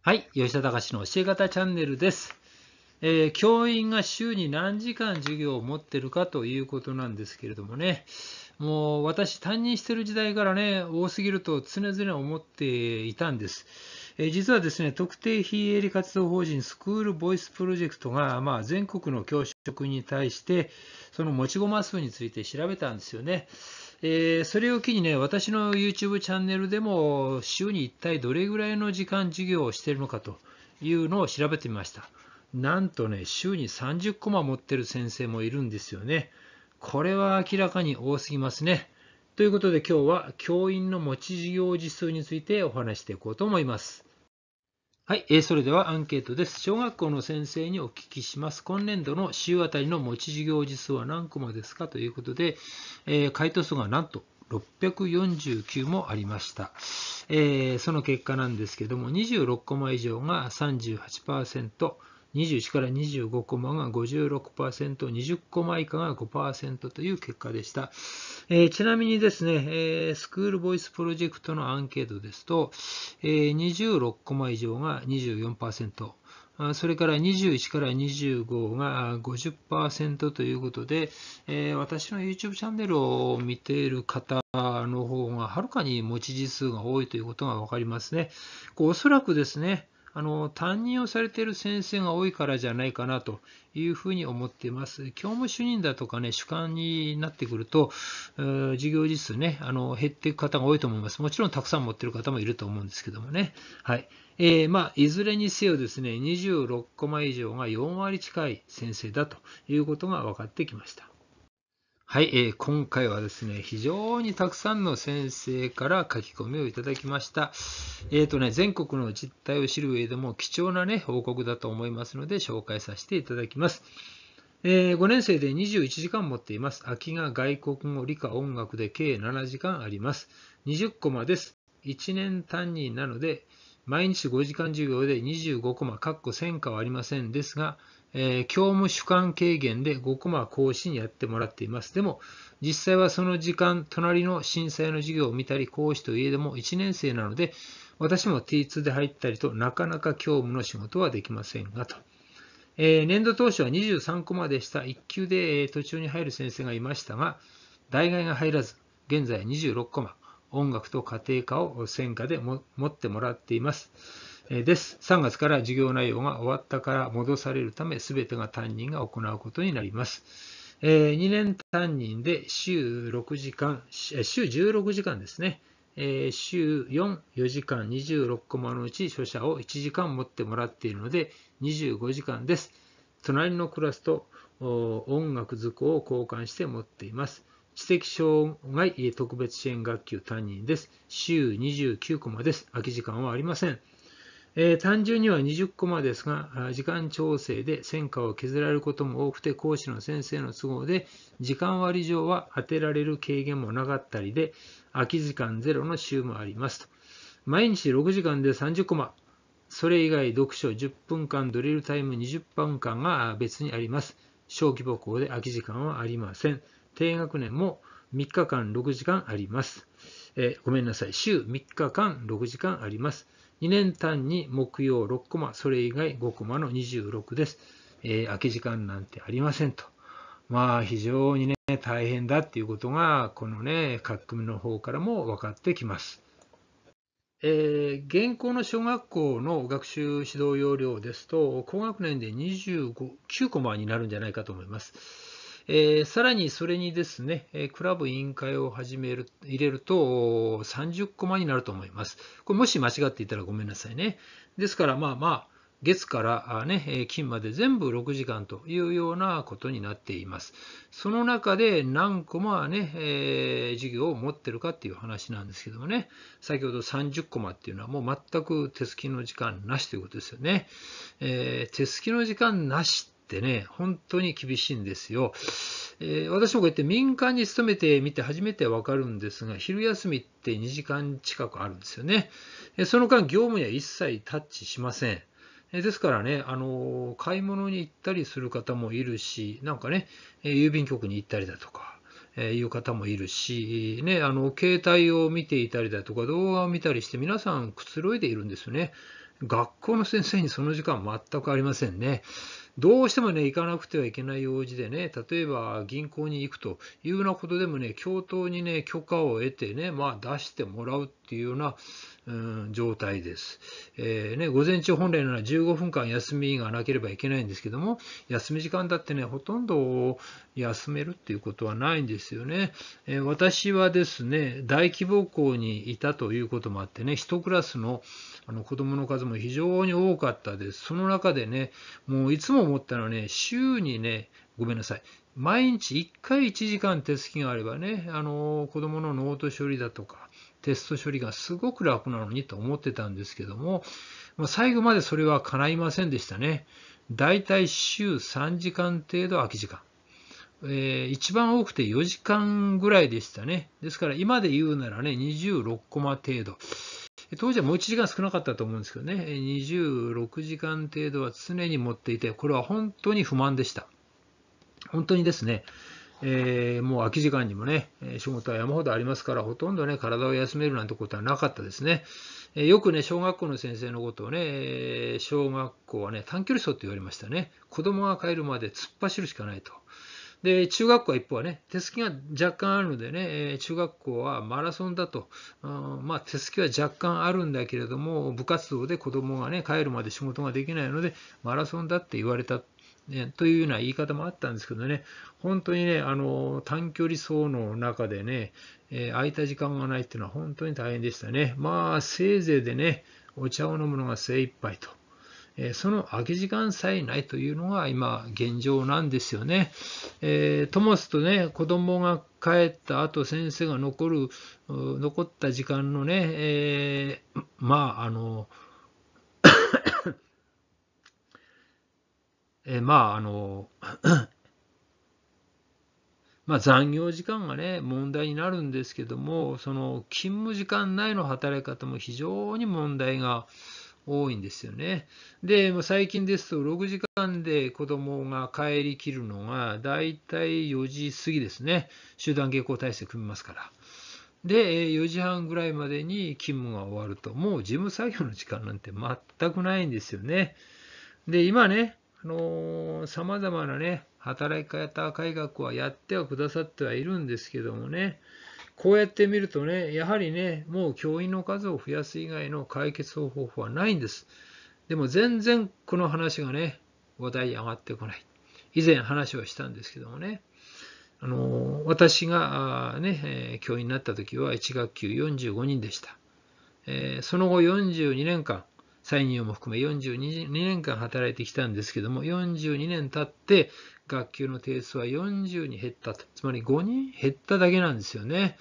はい、吉田隆の教え方チャンネルです、えー、教員が週に何時間授業を持ってるかということなんですけれどもね、もう私、担任してる時代からね、多すぎると常々思っていたんです。えー、実はですね、特定非営利活動法人スクールボイスプロジェクトが、まあ、全国の教職に対して、その持ち駒数について調べたんですよね。えー、それを機にね、私の YouTube チャンネルでも、週に一体どれぐらいの時間授業をしているのかというのを調べてみました。なんとね、週に30コマ持ってる先生もいるんですよね。これは明らかに多すぎますね。ということで今日は教員の持ち授業時数についてお話していこうと思います。はい、えー、それではアンケートです。小学校の先生にお聞きします。今年度の週あたりの持ち授業時数は何コマですかということで、えー、回答数がなんと649もありました、えー、その結果なんですけども、26コマ以上が38%、21から25コマが 56%20 コマ以下が5%という結果でした、えー、ちなみにですね、えー、スクールボイスプロジェクトのアンケートですと、えー、26コマ以上が24%それから21から25が50%ということで、えー、私の YouTube チャンネルを見ている方の方がはるかに持ち字数が多いということが分かりますね。こうおそらくですね、あの担任をされている先生が多いからじゃないかなというふうに思っています。教務主任だとかね、主管になってくると、授業実数ね、あの減っていく方が多いと思います。もちろんたくさん持ってる方もいると思うんですけどもね。はい。えー、まあ、いずれにせよですね、26コマ以上が4割近い先生だということが分かってきました。はい、えー、今回はですね、非常にたくさんの先生から書き込みをいただきました。えっ、ー、とね、全国の実態を知る上でも貴重なね、報告だと思いますので、紹介させていただきます。えー、5年生で21時間持っています。空きが外国語、理科、音楽で計7時間あります。20コマです。1年単位なので、毎日5時間授業で25コマ、かっこ1000かはありませんですが、えー、教務主管軽減で5コマ講師にやってもらっています。でも、実際はその時間、隣の震災の授業を見たり、講師といえども1年生なので、私も T2 で入ったりとなかなか教務の仕事はできませんがと。えー、年度当初は23コマでした。1級で、えー、途中に入る先生がいましたが、大概が入らず、現在26コマ、音楽と家庭科を専科で持ってもらっています。です。3月から授業内容が終わったから戻されるため、すべてが担任が行うことになります。2年担任で週6時間、週16時間ですね。週4、4時間26コマのうち書写を1時間持ってもらっているので25時間です。隣のクラスと音楽図工を交換して持っています。知的障害特別支援学級担任です。週29コマです。空き時間はありません。えー、単純には20コマですが、時間調整で戦果を削られることも多くて、講師の先生の都合で、時間割上は当てられる軽減もなかったりで、空き時間ゼロの週もありますと。毎日6時間で30コマ、それ以外読書10分間、ドリルタイム20分間が別にあります。小規模校で空き時間はありません。低学年も3日間6時間あります。えー、ごめんなさい、週3日間6時間あります。2年単に木曜6コマ、それ以外5コマの26です。えー、空き時間なんてありませんと。まあ、非常にね、大変だっていうことが、このね、書き込みの方からも分かってきます。えー、現行の小学校の学習指導要領ですと、高学年で2 9コマになるんじゃないかと思います。えー、さらにそれにですね、クラブ委員会を始める入れると30コマになると思います。これもし間違っていたらごめんなさいね。ですから、まあまあ、月からね、金まで全部6時間というようなことになっています。その中で何コマね、えー、授業を持ってるかっていう話なんですけどもね、先ほど30コマっていうのはもう全く手すきの時間なしということですよね。えー、手すきの時間なしってね、本当に厳しいんですよ。えー、私もこうやって民間に勤めてみて初めてわかるんですが、昼休みって2時間近くあるんですよね。えその間、業務には一切タッチしません。えですからね、あの買い物に行ったりする方もいるし、なんかね、え郵便局に行ったりだとか、えいう方もいるし、ね、あの携帯を見ていたりだとか、動画を見たりして、皆さんくつろいでいるんですよね。学校の先生にその時間全くありませんね。どうしてもね、行かなくてはいけない用事でね、例えば銀行に行くというようなことでもね、教頭にね、許可を得てね、まあ出してもらうっていうような、状態です。えー、ね、午前中本来なら15分間休みがなければいけないんですけども、休み時間だってね、ほとんど休めるっていうことはないんですよね。えー、私はですね、大規模校にいたということもあってね、1クラスのあの子供の数も非常に多かったです。その中でね、もういつも思ったのはね、週にね、ごめんなさい、毎日1回1時間手つきがあればね、あの子供の脳と処理だとか、テスト処理がすごく楽なのにと思ってたんですけども、まあ、最後までそれは叶いませんでしたね。だいたい週3時間程度空き時間。えー、一番多くて4時間ぐらいでしたね。ですから今で言うならね、26コマ程度。当時はもう1時間少なかったと思うんですけどね、26時間程度は常に持っていて、これは本当に不満でした。本当にですね、えー、もう空き時間にもね、仕事は山ほどありますから、ほとんどね、体を休めるなんてことはなかったですね。えー、よくね、小学校の先生のことをね、え小学校はね、短距離走って言われましたね。子供が帰るまで突っ走るしかないと。で、中学校は一方はね、手すきが若干あるのでね、え中学校はマラソンだと、うん、まあ、手すきは若干あるんだけれども、部活動で子供がね、帰るまで仕事ができないので、マラソンだって言われたね、というような言い方もあったんですけどね、本当にね、あの短距離走の中でね、えー、空いた時間がないっていうのは本当に大変でしたね。まあ、せいぜいでね、お茶を飲むのが精一杯と。えー、その空き時間さえないというのが今現状なんですよね。えー、ともすとね、子供が帰った後、先生が残る、残った時間のね、えー、まあ、あの、えまああの まあ、残業時間がね問題になるんですけどもその勤務時間内の働き方も非常に問題が多いんですよね。で、まあ、最近ですと6時間で子供が帰りきるのがだいたい4時過ぎですね集団下校体制組みますから。で、4時半ぐらいまでに勤務が終わると、もう事務作業の時間なんて全くないんですよね。で、今ね、あのー、様々なね、働き方改革はやってはくださってはいるんですけどもね、こうやって見るとね、やはりね、もう教員の数を増やす以外の解決方法はないんです。でも全然この話がね、話題上がってこない。以前話をしたんですけどもね、あのー、私がね、教員になった時は1学級45人でした。えー、その後42年間、再入も含め42年間働いてきたんですけども、42年経って、学級の定数は40に減ったと。つまり5人減っただけなんですよね。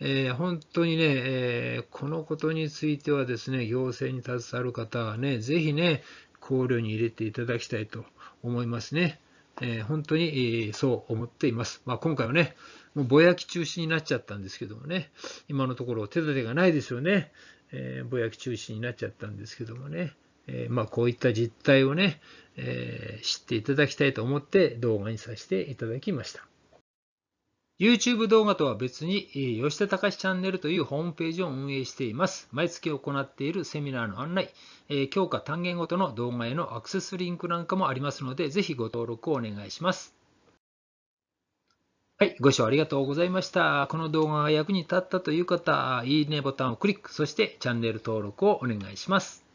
えー、本当にね、えー、このことについてはですね、行政に携わる方はね、ぜひね、考慮に入れていただきたいと思いますね。えー、本当に、そう思っています。まあ、今回はね、もうぼやき中止になっちゃったんですけどもね、今のところ手立てがないですよね、えー、ぼやき中止になっちゃったんですけどもね、えー、まあ、こういった実態をね、えー、知っていただきたいと思って動画にさせていただきました。YouTube 動画とは別に、吉田隆チャンネルというホームページを運営しています。毎月行っているセミナーの案内、教科単元ごとの動画へのアクセスリンクなんかもありますので、ぜひご登録をお願いします。はい、ご視聴ありがとうございました。この動画が役に立ったという方、いいねボタンをクリック、そしてチャンネル登録をお願いします。